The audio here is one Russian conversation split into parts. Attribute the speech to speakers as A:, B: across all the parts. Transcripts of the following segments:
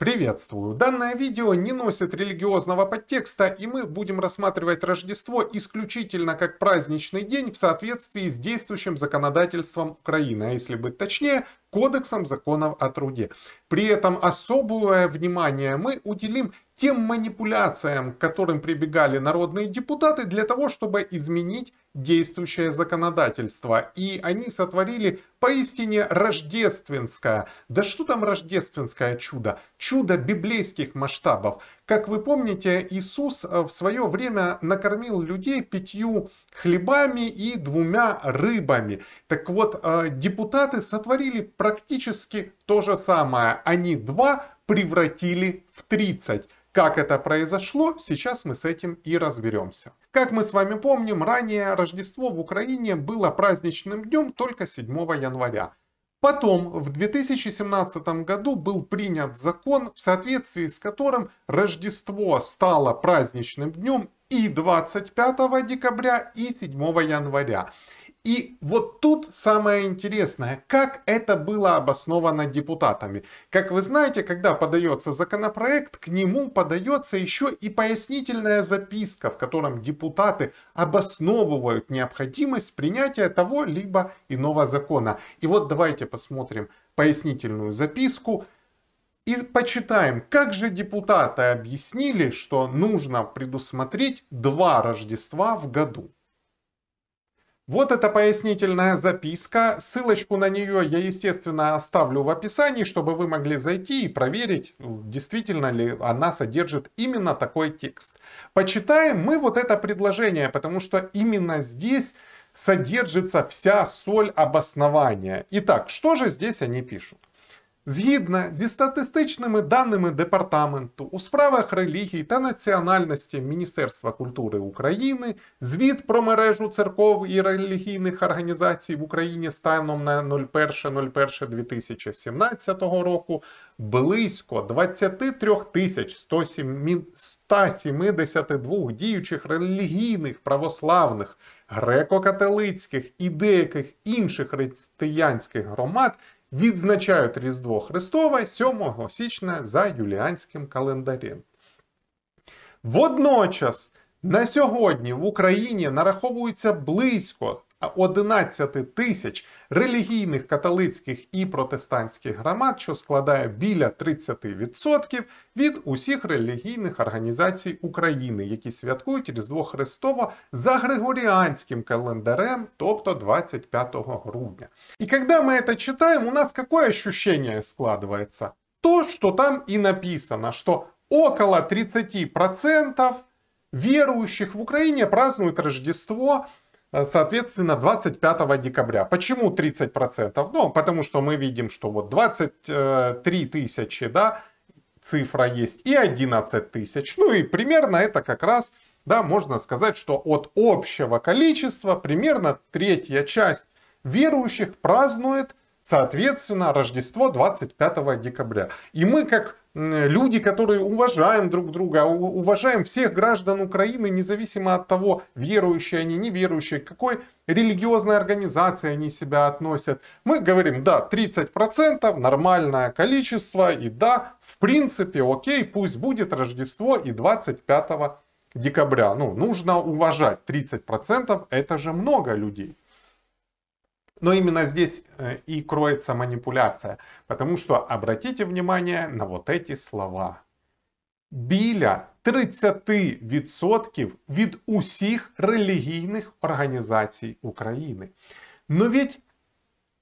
A: Приветствую! Данное видео не носит религиозного подтекста, и мы будем рассматривать Рождество исключительно как праздничный день в соответствии с действующим законодательством Украины, а если быть точнее, Кодексом законов о труде. При этом особое внимание мы уделим тем манипуляциям, к которым прибегали народные депутаты для того, чтобы изменить действующее законодательство. И они сотворили поистине рождественское, да что там рождественское чудо, чудо библейских масштабов. Как вы помните, Иисус э, в свое время накормил людей пятью хлебами и двумя рыбами. Так вот, э, депутаты сотворили практически то же самое. Они два превратили в тридцать. Как это произошло, сейчас мы с этим и разберемся. Как мы с вами помним, ранее Рождество в Украине было праздничным днем только 7 января. Потом, в 2017 году был принят закон, в соответствии с которым Рождество стало праздничным днем и 25 декабря, и 7 января. И вот тут самое интересное, как это было обосновано депутатами. Как вы знаете, когда подается законопроект, к нему подается еще и пояснительная записка, в котором депутаты обосновывают необходимость принятия того либо иного закона. И вот давайте посмотрим пояснительную записку и почитаем, как же депутаты объяснили, что нужно предусмотреть два Рождества в году. Вот эта пояснительная записка. Ссылочку на нее я, естественно, оставлю в описании, чтобы вы могли зайти и проверить, ну, действительно ли она содержит именно такой текст. Почитаем мы вот это предложение, потому что именно здесь содержится вся соль обоснования. Итак, что же здесь они пишут? Згідно зі статистичними даними Департаменту у справах релігій та національності Міністерства культури України, звіт про мережу церков і релігійних організацій в Україні станом на 01.01.2017 року близько 23 172 діючих релігійних православних. Греко-католицьких і деяких інших християнських громад відзначають Різдво Христове 7 січня за юліанським календарем. Водночас На сьогодні в Україні нараховується близько 11 тисяч релігійних католицьких і протестантських громад, що складає біля 30% від усіх релігійних організацій України, які святкують Різдво Христово за Григоріанським календарем, тобто 25 грудня. І коли ми це читаємо, у нас яке ощущення складається? То, що там і написано, що около 30% верующих в Украине празднуют Рождество э, соответственно, 25 декабря. Почему 30%? Ну, потому что мы видим, что вот 23 тысячи, да, цифра есть, и 11 тысяч. Ну и примерно это как раз, да, можно сказать, что от общего количества примерно третья часть верующих празднует Соответственно, Рождество 25 декабря. И мы, как люди, которые уважаем друг друга, уважаем всех граждан Украины, независимо от того, верующие они, неверующие, какой религиозной организации они себя относят, мы говорим, да, 30% нормальное количество, и да, в принципе, окей, пусть будет Рождество и 25 декабря. Ну, нужно уважать 30%, это же много людей. Но именно здесь э, и кроется манипуляция, потому что обратите внимание на вот эти слова. Біля 30% від усіх релігійних організацій України. Но ведь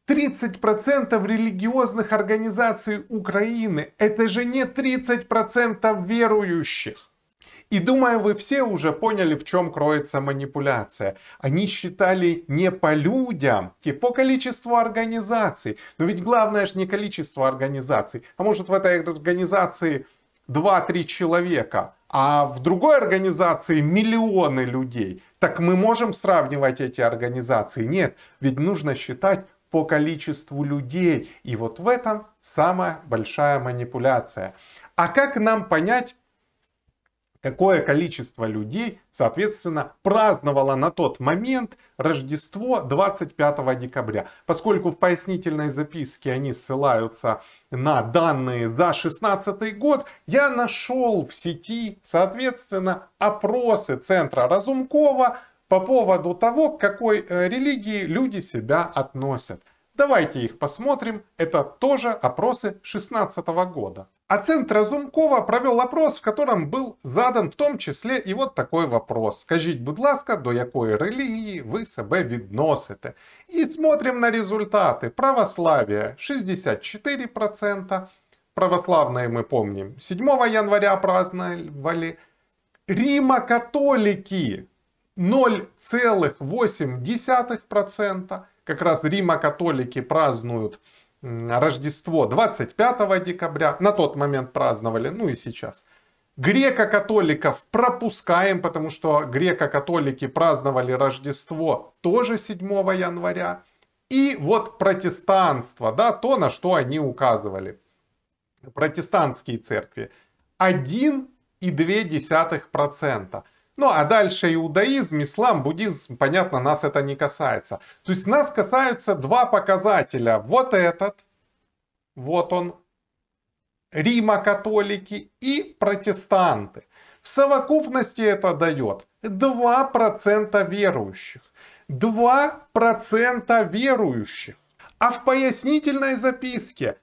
A: 30% религиозных организаций Украины – это же не 30% верующих. И думаю, вы все уже поняли, в чем кроется манипуляция. Они считали не по людям, и по количеству организаций. Но ведь главное же не количество организаций. А может в этой организации 2-3 человека, а в другой организации миллионы людей. Так мы можем сравнивать эти организации? Нет, ведь нужно считать по количеству людей. И вот в этом самая большая манипуляция. А как нам понять, какое количество людей, соответственно, праздновало на тот момент Рождество 25 декабря. Поскольку в пояснительной записке они ссылаются на данные за 16 год, я нашел в сети, соответственно, опросы Центра Разумкова по поводу того, к какой э, религии люди себя относят. Давайте их посмотрим. Это тоже опросы 2016 года. А Центр Разумкова провел опрос, в котором был задан в том числе и вот такой вопрос. скажите, будь ласка, до какой религии вы себя відносите? И смотрим на результаты. Православие 64%. Православные мы помним 7 января праздновали. Рима-католики 0,8% как раз Рима-католики празднуют Рождество 25 декабря, на тот момент праздновали, ну и сейчас. Греко-католиков пропускаем, потому что греко-католики праздновали Рождество тоже 7 января. И вот протестанство, да, то, на что они указывали. Протестантские церкви. 1,2%. Ну а дальше иудаизм, ислам, буддизм, понятно, нас это не касается. То есть нас касаются два показателя. Вот этот, вот он, Рима-католики и протестанты. В совокупности это дает 2% верующих. 2% верующих. А в пояснительной записке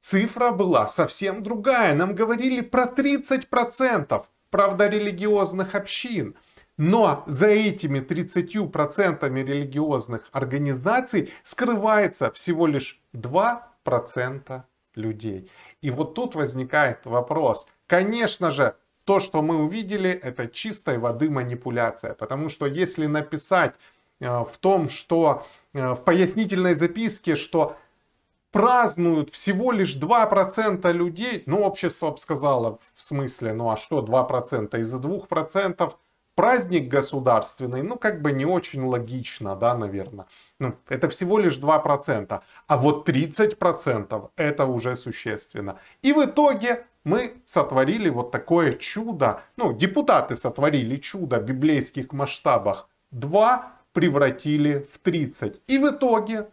A: цифра была совсем другая. Нам говорили про 30% правда, религиозных общин. Но за этими 30% религиозных организаций скрывается всего лишь 2% людей. И вот тут возникает вопрос. Конечно же, то, что мы увидели, это чистой воды манипуляция. Потому что если написать э, в том, что э, в пояснительной записке, что празднуют всего лишь 2% людей, ну общество бы сказало в смысле, ну а что 2%, из-за 2% праздник государственный, ну как бы не очень логично, да, наверное. Ну, это всего лишь 2%, а вот 30% это уже существенно. И в итоге мы сотворили вот такое чудо, ну депутаты сотворили чудо в библейских масштабах, 2 превратили в 30. И в итоге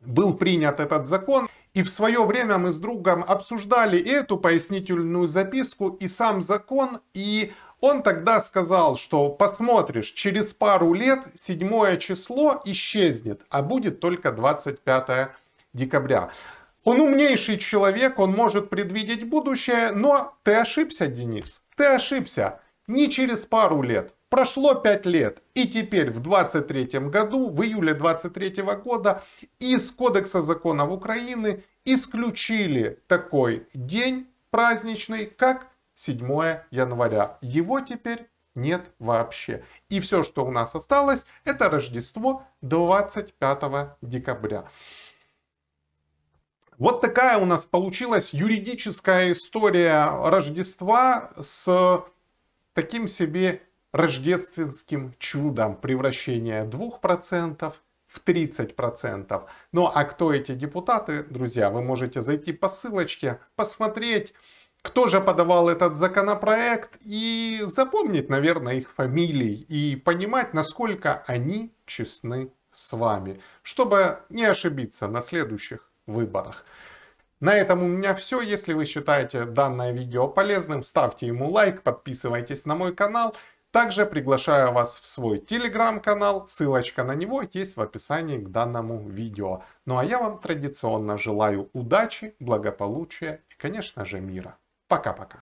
A: был принят этот закон. И в свое время мы с другом обсуждали и эту пояснительную записку, и сам закон, и он тогда сказал, что посмотришь, через пару лет седьмое число исчезнет, а будет только 25 декабря. Он умнейший человек, он может предвидеть будущее, но ты ошибся, Денис, ты ошибся. Не через пару лет, Прошло 5 лет, и теперь в 23 году, в июле 23 года, из Кодекса законов Украины исключили такой день праздничный, как 7 января. Его теперь нет вообще. И все, что у нас осталось, это Рождество 25 декабря. Вот такая у нас получилась юридическая история Рождества с таким себе рождественским чудом превращение 2% в 30%. Ну а кто эти депутаты, друзья, вы можете зайти по ссылочке, посмотреть, кто же подавал этот законопроект и запомнить, наверное, их фамилии и понимать, насколько они честны с вами, чтобы не ошибиться на следующих выборах. На этом у меня все. Если вы считаете данное видео полезным, ставьте ему лайк, подписывайтесь на мой канал. Также приглашаю вас в свой телеграм-канал, ссылочка на него есть в описании к данному видео. Ну а я вам традиционно желаю удачи, благополучия и, конечно же, мира. Пока-пока.